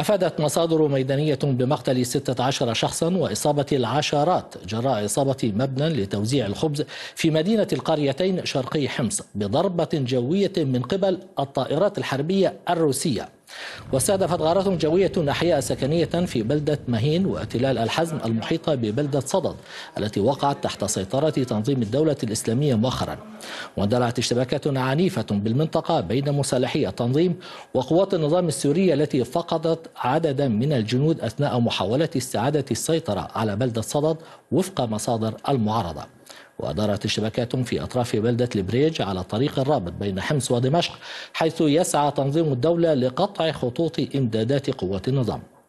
أفادت مصادر ميدانية بمقتل 16 شخصا وإصابة العشرات جراء إصابة مبنى لتوزيع الخبز في مدينة القريتين شرقي حمص بضربة جوية من قبل الطائرات الحربية الروسية واستهدفت غارات جوية أحياء سكنية في بلدة مهين وتلال الحزم المحيطة ببلدة صدد التي وقعت تحت سيطرة تنظيم الدولة الإسلامية مؤخرا واندلعت اشتباكات عنيفة بالمنطقة بين مسلحي التنظيم وقوات النظام السوري التي فقدت عددا من الجنود أثناء محاولة استعادة السيطرة على بلدة صدد وفق مصادر المعارضة ودارت اشتباكات في أطراف بلدة البريج على الطريق الرابط بين حمص ودمشق حيث يسعى تنظيم الدولة لقطع خطوط إمدادات قوات النظام